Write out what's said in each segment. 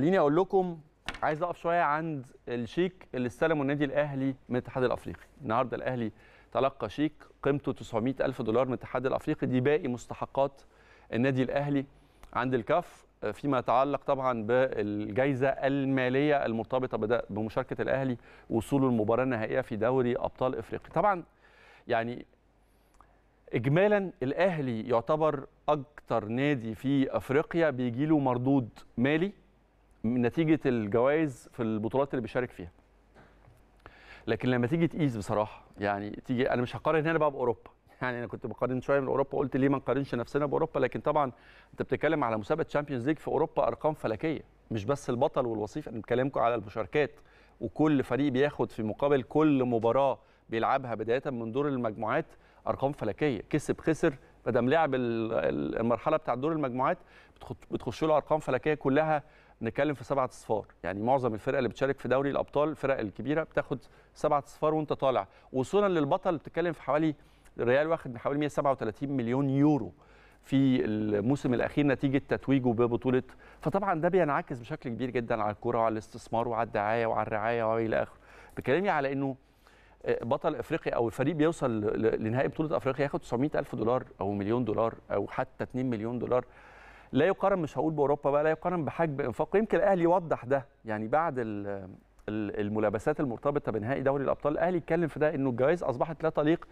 خليني اقول لكم عايز اقف شويه عند الشيك اللي استلمه النادي الاهلي من الاتحاد الافريقي النهارده الاهلي تلقى شيك قيمته 900 الف دولار من الاتحاد الافريقي دي باقي مستحقات النادي الاهلي عند الكاف فيما يتعلق طبعا بالجائزه الماليه المرتبطه بمشاركه الاهلي وصوله المباراه النهائيه في دوري ابطال افريقيا طبعا يعني اجمالا الاهلي يعتبر اكتر نادي في افريقيا بيجي له مردود مالي نتيجه الجوائز في البطولات اللي بيشارك فيها لكن لما تيجي تقيس بصراحه يعني تيجي انا مش هقارن هنا بقى باوروبا يعني انا كنت بقارن شويه من اوروبا قلت ليه ما نقارنش نفسنا باوروبا لكن طبعا انت بتتكلم على مسابقه تشامبيونز ليج في اوروبا ارقام فلكيه مش بس البطل والوصيف انا بكلمكم على المشاركات وكل فريق بياخد في مقابل كل مباراه بيلعبها بدايه من دور المجموعات ارقام فلكيه كسب خسر ما دام لعب المرحله بتاع دور المجموعات بتخش له ارقام فلكيه كلها نتكلم في سبعة اصفار يعني معظم الفرق اللي بتشارك في دوري الابطال الفرق الكبيره بتاخد سبعة اصفار وانت طالع وصولا للبطل بتتكلم في حوالي الريال واخد حوالي 137 مليون يورو في الموسم الاخير نتيجه تتويجه ببطوله فطبعا ده بينعكس بشكل كبير جدا على الكوره وعلى الاستثمار وعلى الدعايه وعلى الرعايه والى اخره بكلامي على انه آه، بطل افريقيا او الفريق بيوصل لنهائي بطوله افريقيا ياخد 900 الف دولار او مليون دولار او حتى 2 مليون دولار لا يقارن مش هقول باوروبا بقى لا يقارن بحجم انفاقه يمكن الاهلي وضح ده يعني بعد الملابسات المرتبطه بنهائي دوري الابطال الاهلي اتكلم في ده انه الجوائز اصبحت لا تليق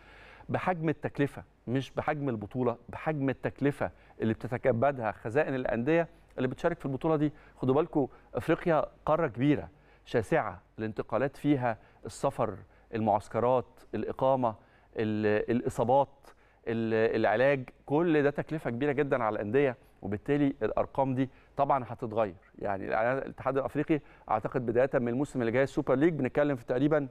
بحجم التكلفه مش بحجم البطوله بحجم التكلفه اللي بتتكبدها خزائن الانديه اللي بتشارك في البطوله دي خدوا بالكم افريقيا قاره كبيره شاسعه الانتقالات فيها السفر المعسكرات الاقامه الاصابات العلاج كل ده تكلفه كبيره جدا على الانديه وبالتالي الارقام دي طبعا هتتغير يعني الاتحاد الافريقي اعتقد بدايه من الموسم اللي جاي السوبر ليج بنتكلم في تقريبا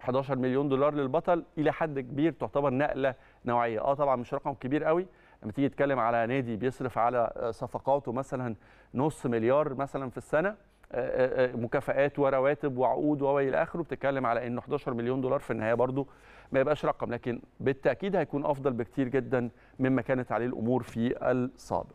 11 مليون دولار للبطل الى حد كبير تعتبر نقله نوعيه اه طبعا مش رقم كبير قوي لما تيجي تتكلم على نادي بيصرف على صفقاته مثلا نص مليار مثلا في السنه آه، آه، آه، مكافئات ورواتب وعقود الى اخره بتتكلم على انه 11 مليون دولار في النهايه برضو ما يبقاش رقم لكن بالتاكيد هيكون افضل بكتير جدا مما كانت عليه الامور في السابق